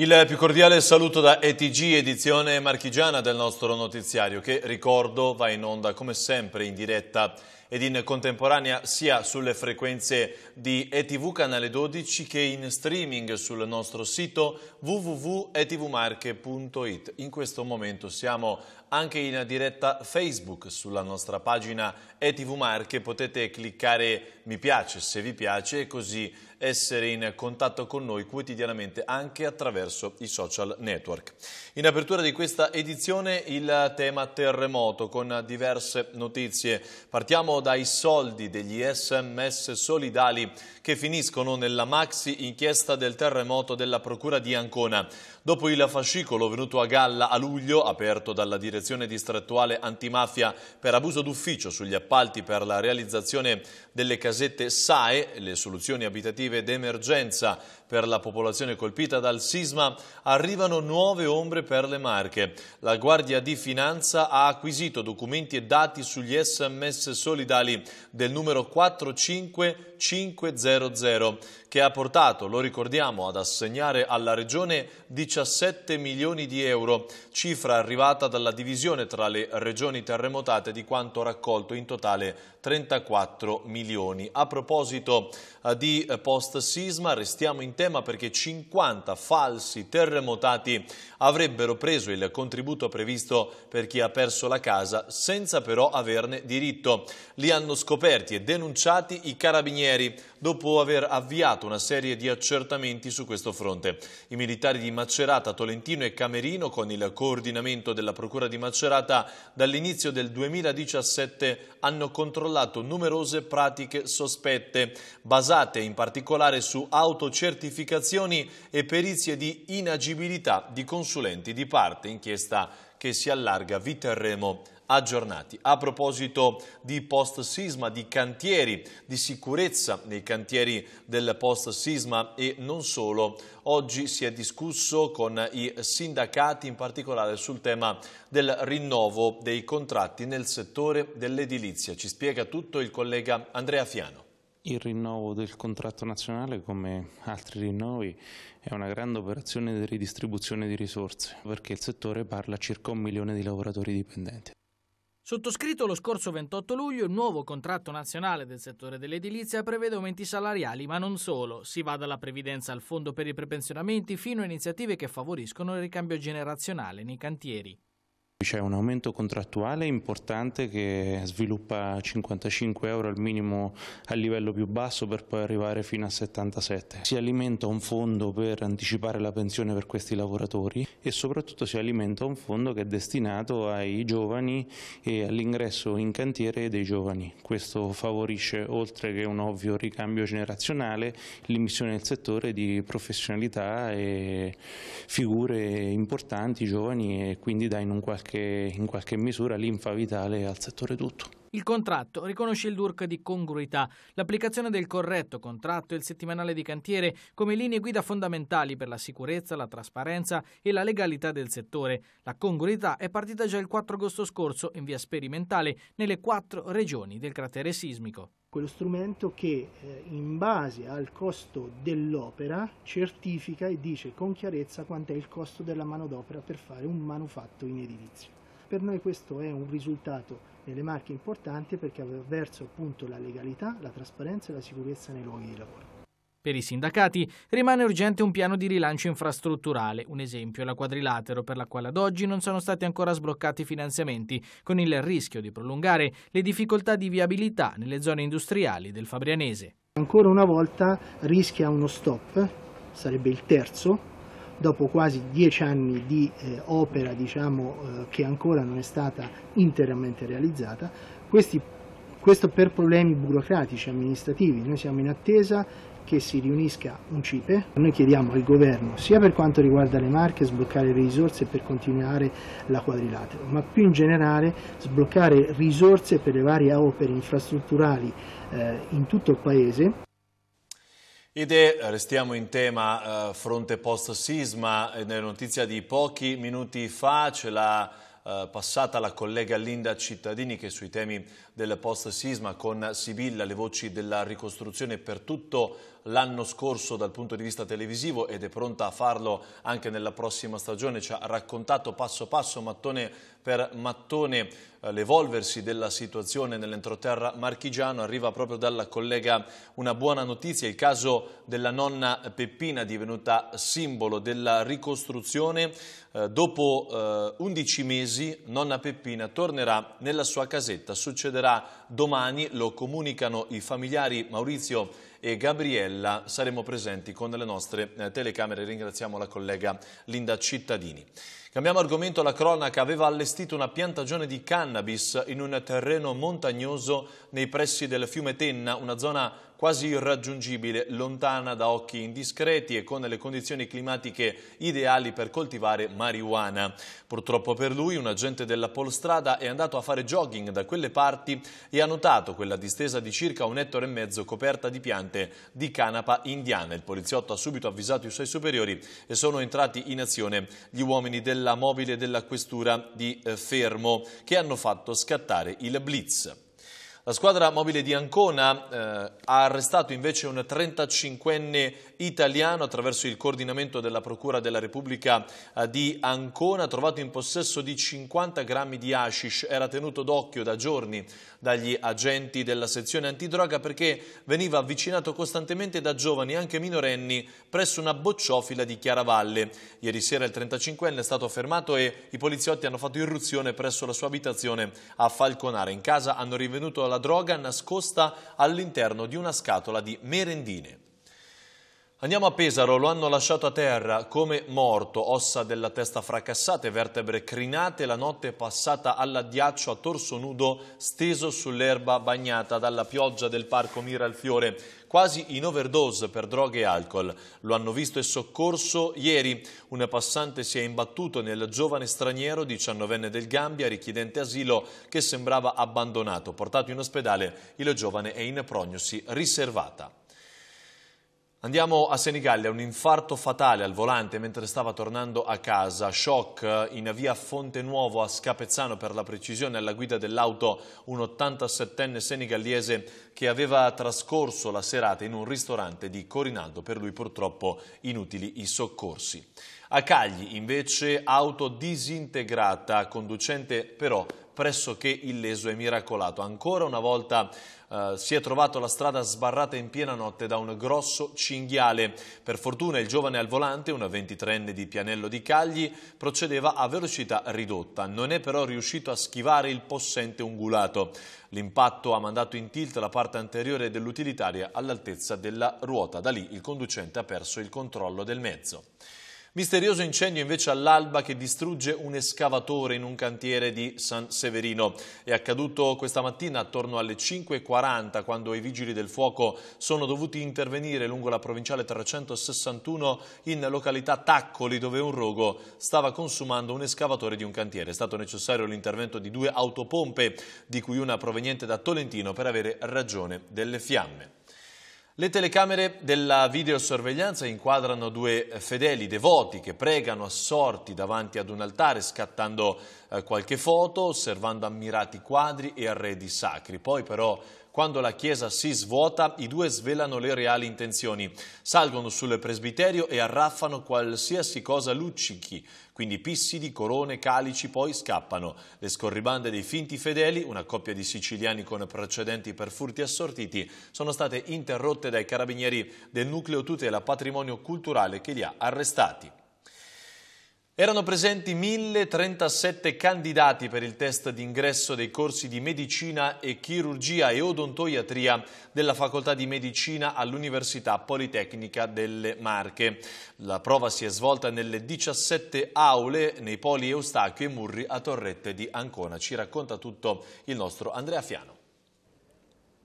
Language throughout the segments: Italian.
Il più cordiale saluto da ETG, edizione marchigiana del nostro notiziario, che ricordo va in onda come sempre in diretta ed in contemporanea sia sulle frequenze di ETV Canale 12 che in streaming sul nostro sito www.etvmarche.it. In questo momento siamo anche in diretta Facebook sulla nostra pagina ETV Marche potete cliccare mi piace se vi piace e così essere in contatto con noi quotidianamente anche attraverso i social network. In apertura di questa edizione il tema terremoto con diverse notizie. Partiamo dai soldi degli sms solidali che finiscono nella maxi inchiesta del terremoto della Procura di Ancona. Dopo il fascicolo venuto a galla a luglio, aperto dalla direzione distrettuale antimafia per abuso d'ufficio sugli appalti per la realizzazione delle casette SAE, le soluzioni abitative d'emergenza per la popolazione colpita dal sisma arrivano nuove ombre per le Marche. La Guardia di Finanza ha acquisito documenti e dati sugli sms solidali del numero 45500 che ha portato, lo ricordiamo, ad assegnare alla Regione 17 milioni di euro, cifra arrivata dalla divisione tra le regioni terremotate di quanto raccolto in totale 34 milioni. A proposito eh, di eh, post-sisma, restiamo in tema perché 50 falsi terremotati avrebbero preso il contributo previsto per chi ha perso la casa senza però averne diritto. Li hanno scoperti e denunciati i carabinieri dopo aver avviato una serie di accertamenti su questo fronte. I militari di Macerata, Tolentino e Camerino con il coordinamento della Procura di Macerata dall'inizio del 2017 hanno controllato numerose pratiche sospette basate in particolare su autocertificazioni certificazioni e perizie di inagibilità di consulenti di parte, inchiesta che si allarga, vi terremo aggiornati. A proposito di post-sisma, di cantieri, di sicurezza nei cantieri del post-sisma e non solo, oggi si è discusso con i sindacati in particolare sul tema del rinnovo dei contratti nel settore dell'edilizia. Ci spiega tutto il collega Andrea Fiano. Il rinnovo del contratto nazionale, come altri rinnovi, è una grande operazione di ridistribuzione di risorse, perché il settore parla circa un milione di lavoratori dipendenti. Sottoscritto lo scorso 28 luglio, il nuovo contratto nazionale del settore dell'edilizia prevede aumenti salariali, ma non solo. Si va dalla previdenza al fondo per i prepensionamenti fino a iniziative che favoriscono il ricambio generazionale nei cantieri. C'è un aumento contrattuale importante che sviluppa 55 euro al minimo a livello più basso per poi arrivare fino a 77. Si alimenta un fondo per anticipare la pensione per questi lavoratori e soprattutto si alimenta un fondo che è destinato ai giovani e all'ingresso in cantiere dei giovani. Questo favorisce, oltre che un ovvio ricambio generazionale, l'immissione nel settore di professionalità e figure importanti, giovani e quindi dà in un qualche qualche, in qualche misura linfa vitale al settore tutto. Il contratto riconosce il DURC di congruità, l'applicazione del corretto contratto e il settimanale di cantiere come linee guida fondamentali per la sicurezza, la trasparenza e la legalità del settore. La congruità è partita già il 4 agosto scorso in via sperimentale nelle quattro regioni del cratere sismico quello strumento che eh, in base al costo dell'opera certifica e dice con chiarezza quanto è il costo della manodopera per fare un manufatto in edilizio. Per noi questo è un risultato nelle marche importante perché avverso appunto la legalità, la trasparenza e la sicurezza nei luoghi di lavoro. Per i sindacati rimane urgente un piano di rilancio infrastrutturale, un esempio è la quadrilatero per la quale ad oggi non sono stati ancora sbloccati i finanziamenti, con il rischio di prolungare le difficoltà di viabilità nelle zone industriali del Fabrianese. Ancora una volta rischia uno stop, sarebbe il terzo, dopo quasi dieci anni di eh, opera diciamo, eh, che ancora non è stata interamente realizzata, questi, questo per problemi burocratici, amministrativi. Noi siamo in attesa che si riunisca un CIPE. Noi chiediamo al governo, sia per quanto riguarda le marche, sbloccare le risorse per continuare la quadrilatero, ma più in generale sbloccare risorse per le varie opere infrastrutturali eh, in tutto il Paese. Ide, restiamo in tema eh, fronte post-sisma, eh, nella notizia di pochi minuti fa ce l'ha eh, passata la collega Linda Cittadini che sui temi del post-sisma con Sibilla, le voci della ricostruzione per tutto l'anno scorso dal punto di vista televisivo ed è pronta a farlo anche nella prossima stagione, ci ha raccontato passo passo, mattone per mattone, eh, l'evolversi della situazione nell'entroterra marchigiano. Arriva proprio dalla collega una buona notizia, il caso della nonna Peppina divenuta simbolo della ricostruzione. Eh, dopo 11 eh, mesi nonna Peppina tornerà nella sua casetta, succederà avverrà domani, lo comunicano i familiari Maurizio e Gabriella, saremo presenti con le nostre eh, telecamere, ringraziamo la collega Linda Cittadini. Cambiamo argomento, la cronaca aveva allestito una piantagione di cannabis in un terreno montagnoso nei pressi del fiume Tenna, una zona quasi irraggiungibile, lontana da occhi indiscreti e con le condizioni climatiche ideali per coltivare marijuana. Purtroppo per lui un agente della Polstrada è andato a fare jogging da quelle parti e ha notato quella distesa di circa un ettaro e mezzo coperta di piante di canapa indiana. Il poliziotto ha subito avvisato i suoi superiori e sono entrati in azione gli uomini della mobile della questura di eh, Fermo che hanno fatto scattare il blitz. La squadra mobile di Ancona eh, ha arrestato invece un 35enne italiano attraverso il coordinamento della Procura della Repubblica eh, di Ancona, trovato in possesso di 50 grammi di hashish. Era tenuto d'occhio da giorni dagli agenti della sezione antidroga perché veniva avvicinato costantemente da giovani, anche minorenni, presso una bocciofila di Chiaravalle. Ieri sera il 35enne è stato fermato e i poliziotti hanno fatto irruzione presso la sua abitazione a Falconare. In casa hanno rinvenuto la droga nascosta all'interno di una scatola di merendine. Andiamo a Pesaro, lo hanno lasciato a terra come morto, ossa della testa fracassate, vertebre crinate, la notte passata all'addiaccio a torso nudo, steso sull'erba bagnata dalla pioggia del parco Miralfiore, quasi in overdose per droghe e alcol. Lo hanno visto e soccorso ieri. Un passante si è imbattuto nel giovane straniero, 19enne del Gambia, richiedente asilo, che sembrava abbandonato. Portato in ospedale, il giovane è in prognosi riservata. Andiamo a Senigallia, un infarto fatale al volante mentre stava tornando a casa, shock in via Fonte Nuovo a Scapezzano per la precisione alla guida dell'auto un 87enne senigallese che aveva trascorso la serata in un ristorante di Corinaldo, per lui purtroppo inutili i soccorsi. A Cagli invece auto disintegrata, conducente però pressoché illeso e miracolato. Ancora una volta Uh, si è trovato la strada sbarrata in piena notte da un grosso cinghiale. Per fortuna il giovane al volante, una 23enne di Pianello di Cagli, procedeva a velocità ridotta. Non è però riuscito a schivare il possente ungulato. L'impatto ha mandato in tilt la parte anteriore dell'utilitaria all'altezza della ruota. Da lì il conducente ha perso il controllo del mezzo. Misterioso incendio invece all'alba che distrugge un escavatore in un cantiere di San Severino. È accaduto questa mattina attorno alle 5.40 quando i vigili del fuoco sono dovuti intervenire lungo la provinciale 361 in località Taccoli dove un rogo stava consumando un escavatore di un cantiere. È stato necessario l'intervento di due autopompe di cui una proveniente da Tolentino per avere ragione delle fiamme. Le telecamere della videosorveglianza inquadrano due eh, fedeli devoti che pregano assorti davanti ad un altare scattando eh, qualche foto, osservando ammirati quadri e arredi sacri. Poi però quando la chiesa si svuota, i due svelano le reali intenzioni. Salgono sul presbiterio e arraffano qualsiasi cosa luccichi, quindi pissidi, corone, calici, poi scappano. Le scorribande dei finti fedeli, una coppia di siciliani con precedenti per furti assortiti, sono state interrotte dai carabinieri del nucleo tutela patrimonio culturale che li ha arrestati. Erano presenti 1037 candidati per il test d'ingresso dei corsi di medicina e chirurgia e odontoiatria della Facoltà di Medicina all'Università Politecnica delle Marche. La prova si è svolta nelle 17 aule nei poli Eustachio e Murri a Torrette di Ancona. Ci racconta tutto il nostro Andrea Fiano.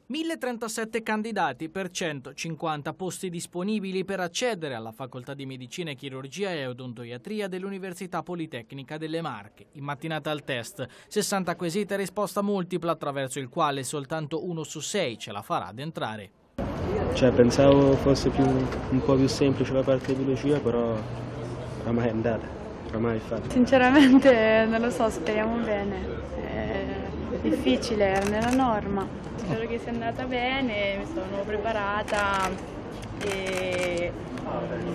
1037 candidati per 150 posti disponibili per accedere alla Facoltà di Medicina e Chirurgia e Odontoiatria dell'Università Politecnica delle Marche. In mattinata al test, 60 quesiti e risposta multipla attraverso il quale soltanto uno su sei ce la farà ad entrare. Cioè, pensavo fosse più, un po' più semplice la parte di biologia, però ormai è andata, ormai è fatta. Sinceramente non lo so, speriamo bene. Eh difficile, era nella norma. Spero che sia andata bene, mi sono preparata e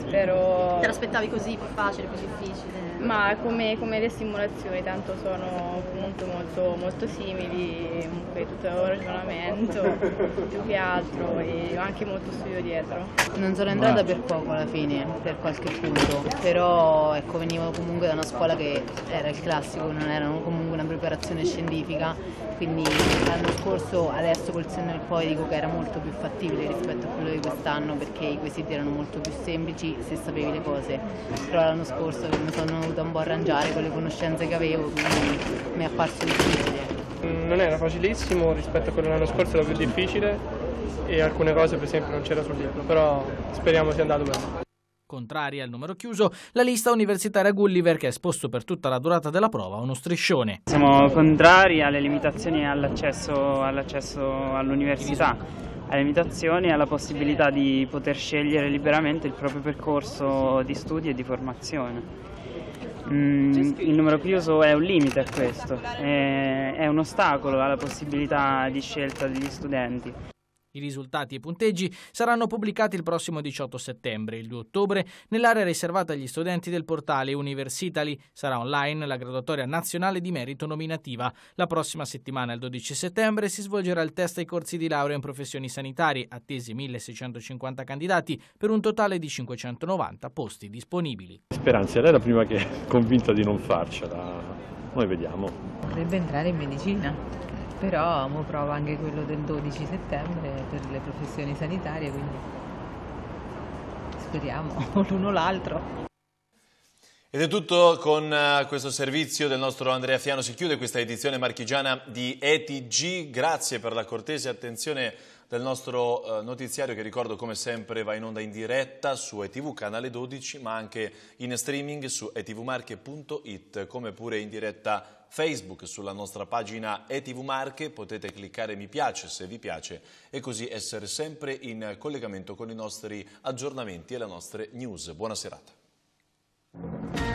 spero aspettavi così facile, così difficile? Ma come, come, le simulazioni tanto sono comunque molto, molto simili, comunque tutto il ragionamento più che altro e anche molto studio dietro. Non sono entrata per poco alla fine, per qualche punto, però ecco, venivo comunque da una scuola che era il classico, non era comunque una preparazione scientifica, quindi l'anno scorso adesso col senno del poi dico che era molto più fattibile rispetto a quello di quest'anno perché i quesiti erano molto più semplici se sapevi le cose cose. Però l'anno scorso mi sono dovuta un po' arrangiare con le conoscenze che avevo, quindi mi è apparso difficile. Non era facilissimo rispetto a quello dell'anno scorso, era più difficile e alcune cose per esempio non c'era sul libro, però speriamo sia andato bene. Contrari al numero chiuso, la lista universitaria Gulliver che ha esposto per tutta la durata della prova uno striscione. Siamo contrari alle limitazioni all'accesso, all'accesso all'università alle imitazioni e alla possibilità di poter scegliere liberamente il proprio percorso di studi e di formazione. Mm, il numero chiuso è un limite a questo, è, è un ostacolo alla possibilità di scelta degli studenti. I risultati e i punteggi saranno pubblicati il prossimo 18 settembre. Il 2 ottobre, nell'area riservata agli studenti del portale Universitali, sarà online la graduatoria nazionale di merito nominativa. La prossima settimana, il 12 settembre, si svolgerà il test ai corsi di laurea in professioni sanitarie, attesi 1650 candidati per un totale di 590 posti disponibili. Speranza, lei è la prima che è convinta di non farcela. Noi vediamo. Potrebbe entrare in medicina però mo prova anche quello del 12 settembre per le professioni sanitarie, quindi speriamo l'uno o l'altro. Ed è tutto con eh, questo servizio del nostro Andrea Fiano, si chiude questa edizione marchigiana di ETG, grazie per la cortese attenzione del nostro eh, notiziario che ricordo come sempre va in onda in diretta su ETV Canale 12 ma anche in streaming su etvmarche.it come pure in diretta Facebook sulla nostra pagina ETV Marche potete cliccare mi piace se vi piace e così essere sempre in collegamento con i nostri aggiornamenti e le nostre news. Buona serata.